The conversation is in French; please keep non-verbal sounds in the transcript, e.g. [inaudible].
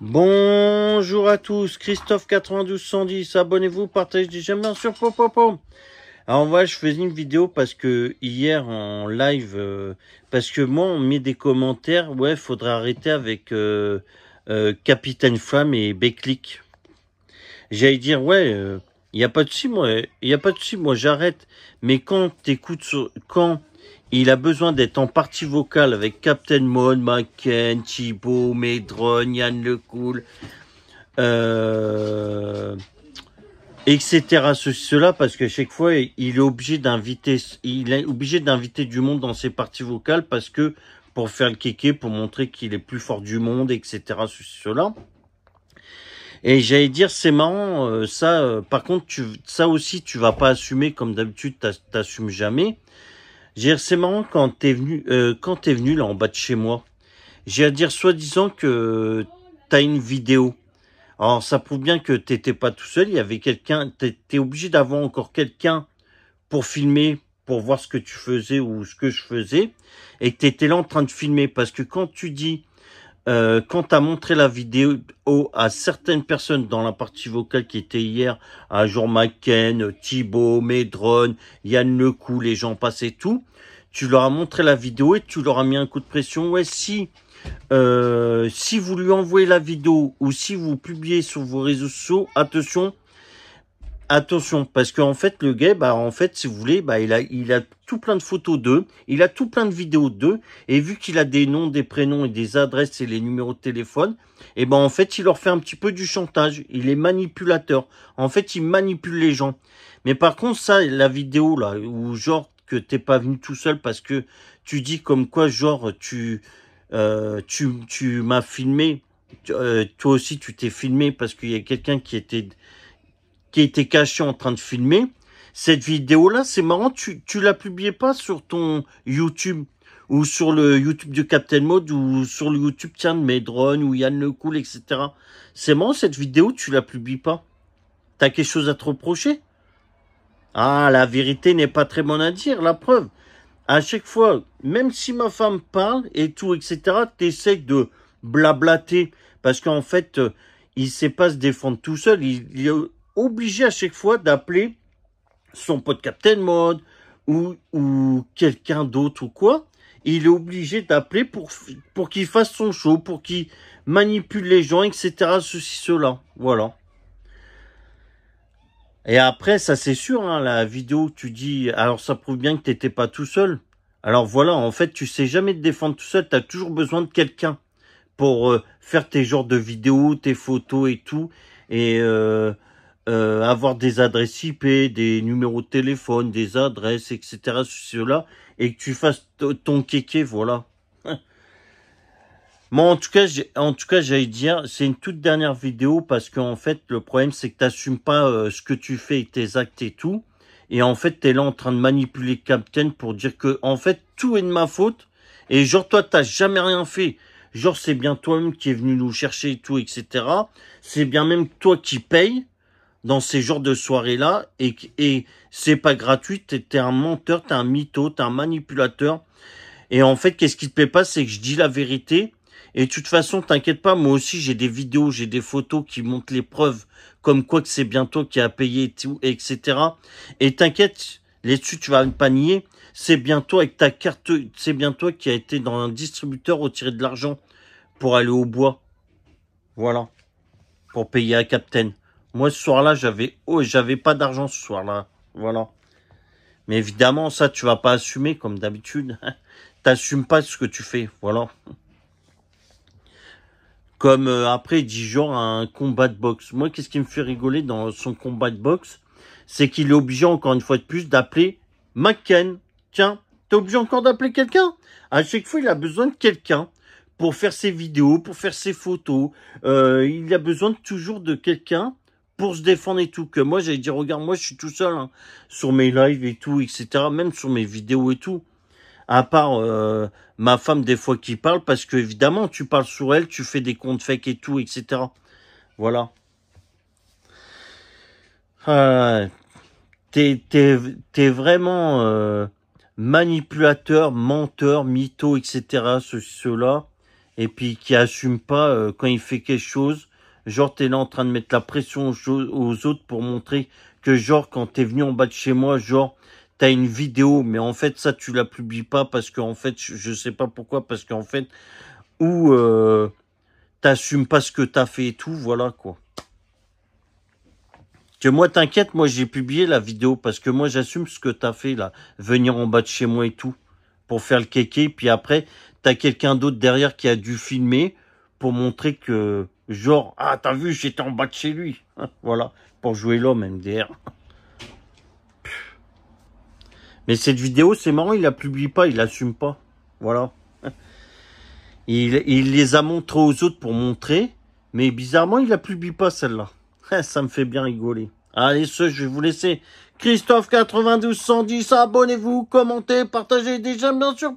Bonjour à tous, Christophe 9210, abonnez-vous, partagez, j'aime bien sûr, pom, pom, pom. Alors voilà, je faisais une vidéo parce que hier en live, euh, parce que moi on met des commentaires, ouais, faudrait arrêter avec euh, euh Capitaine Flamme et Béclic. J'allais dire, ouais, il euh, n'y a pas de si moi, il a pas de souci, moi, j'arrête. Mais quand t'écoutes, quand il a besoin d'être en partie vocale avec Captain Moon, Macken, Thibaut, Medron, Yann Lecoul, euh, etc. cela parce que chaque fois, il est obligé d'inviter, est obligé d'inviter du monde dans ses parties vocales parce que pour faire le kéké, pour montrer qu'il est plus fort du monde, etc. cela. Et j'allais dire, c'est marrant, euh, ça, euh, par contre, tu, ça aussi, tu vas pas assumer comme d'habitude, t'assumes jamais c'est marrant quand t'es venu, euh, quand t'es venu là en bas de chez moi. J'ai à dire soi-disant que t'as une vidéo. Alors ça prouve bien que t'étais pas tout seul. Il y avait quelqu'un. T'étais obligé d'avoir encore quelqu'un pour filmer, pour voir ce que tu faisais ou ce que je faisais, et que t'étais là en train de filmer. Parce que quand tu dis euh, Quand tu as montré la vidéo à certaines personnes dans la partie vocale qui était hier, à Jean Macken, Thibaut, Medron, Yann Lecou, les gens passaient tout, tu leur as montré la vidéo et tu leur as mis un coup de pression. Ouais, si, euh, si vous lui envoyez la vidéo ou si vous publiez sur vos réseaux sociaux, attention, attention parce qu'en fait le gars bah en fait si vous voulez bah il a tout plein de photos d'eux, il a tout plein de vidéos d'eux et vu qu'il a des noms, des prénoms et des adresses et les numéros de téléphone, et eh ben en fait il leur fait un petit peu du chantage, il est manipulateur. En fait, il manipule les gens. Mais par contre ça la vidéo là où genre que t'es pas venu tout seul parce que tu dis comme quoi genre tu euh, tu tu m'as filmé euh, toi aussi tu t'es filmé parce qu'il y a quelqu'un qui était était caché en train de filmer. Cette vidéo-là, c'est marrant, tu, tu la publiais pas sur ton YouTube ou sur le YouTube de Captain Mode ou sur le YouTube tiens de mes drones ou Yann Le Cool, etc. C'est marrant cette vidéo, tu la publies pas. T'as quelque chose à te reprocher Ah, la vérité n'est pas très bonne à dire, la preuve. À chaque fois, même si ma femme parle et tout, etc., essaies de blablater parce qu'en fait, euh, il sait pas se défendre tout seul. Il, il, obligé à chaque fois d'appeler son pote Captain Mode ou, ou quelqu'un d'autre ou quoi. Il est obligé d'appeler pour, pour qu'il fasse son show, pour qu'il manipule les gens, etc. Ceci, cela. Voilà. Et après, ça c'est sûr, hein, la vidéo tu dis, alors ça prouve bien que tu n'étais pas tout seul. Alors voilà, en fait, tu sais jamais te défendre tout seul, Tu as toujours besoin de quelqu'un pour euh, faire tes genres de vidéos, tes photos et tout. Et euh, euh, avoir des adresses IP, des numéros de téléphone, des adresses, etc. Cela, et que tu fasses ton kéké, voilà. [laughs] Moi, en tout cas, en tout cas, j'allais dire, c'est une toute dernière vidéo parce qu'en fait, le problème, c'est que tu t'assumes pas euh, ce que tu fais, tes actes et tout. Et en fait, t'es là en train de manipuler Captain pour dire que, en fait, tout est de ma faute. Et genre, toi, t'as jamais rien fait. Genre, c'est bien toi-même qui est venu nous chercher et tout, etc. C'est bien même toi qui paye dans ces genres de soirées-là et, et c'est pas gratuit, t'es un menteur, t'es un mytho, t'es un manipulateur. Et en fait, qu'est-ce qui te plaît pas, c'est que je dis la vérité. Et de toute façon, t'inquiète pas, moi aussi j'ai des vidéos, j'ai des photos qui montrent les preuves, comme quoi que c'est bientôt qui a payé, et tout, etc. Et t'inquiète, là-dessus tu vas pas nier, c'est bientôt avec ta carte, c'est bientôt qui a été dans un distributeur retirer de l'argent pour aller au bois. Voilà. Pour payer à Captain. Moi, ce soir-là, j'avais oh, j'avais pas d'argent ce soir-là. Voilà. Mais évidemment, ça, tu vas pas assumer comme d'habitude. [laughs] T'assumes pas ce que tu fais. Voilà. Comme euh, après, il dit genre un combat de boxe. Moi, qu'est-ce qui me fait rigoler dans son combat de boxe C'est qu'il est obligé, encore une fois de plus, d'appeler Macken. Tiens, t'es obligé encore d'appeler quelqu'un À chaque fois, il a besoin de quelqu'un pour faire ses vidéos, pour faire ses photos. Euh, il a besoin toujours de quelqu'un pour se défendre et tout. Que moi, j'allais dire, regarde, moi, je suis tout seul hein, sur mes lives et tout, etc. Même sur mes vidéos et tout. À part euh, ma femme, des fois, qui parle, parce que, évidemment, tu parles sur elle, tu fais des comptes fake et tout, etc. Voilà. Ah, t'es, es, vraiment euh, manipulateur, menteur, mytho, etc. ceux cela. Et puis qui assume pas euh, quand il fait quelque chose Genre, t'es là en train de mettre la pression aux autres pour montrer que, genre, quand t'es venu en bas de chez moi, genre, t'as une vidéo, mais en fait, ça, tu la publies pas parce que en fait, je sais pas pourquoi, parce qu'en fait, ou euh, t'assumes pas ce que t'as fait et tout, voilà, quoi. Que moi, t'inquiète, moi, j'ai publié la vidéo parce que moi, j'assume ce que t'as fait, là. Venir en bas de chez moi et tout, pour faire le kéké, puis après, t'as quelqu'un d'autre derrière qui a dû filmer pour montrer que Genre, ah, t'as vu, j'étais en bas de chez lui. [laughs] voilà, pour jouer l'homme MDR. [laughs] Mais cette vidéo, c'est marrant, il la publie pas, il l'assume pas. Voilà. [laughs] Il, il, les a montrés aux autres pour montrer, mais bizarrement, il la publie pas celle-là. Ça me fait bien rigoler. Allez, ce, je vais vous laisser. Christophe 9210, abonnez-vous, commentez, partagez, Déjà, bien sûr.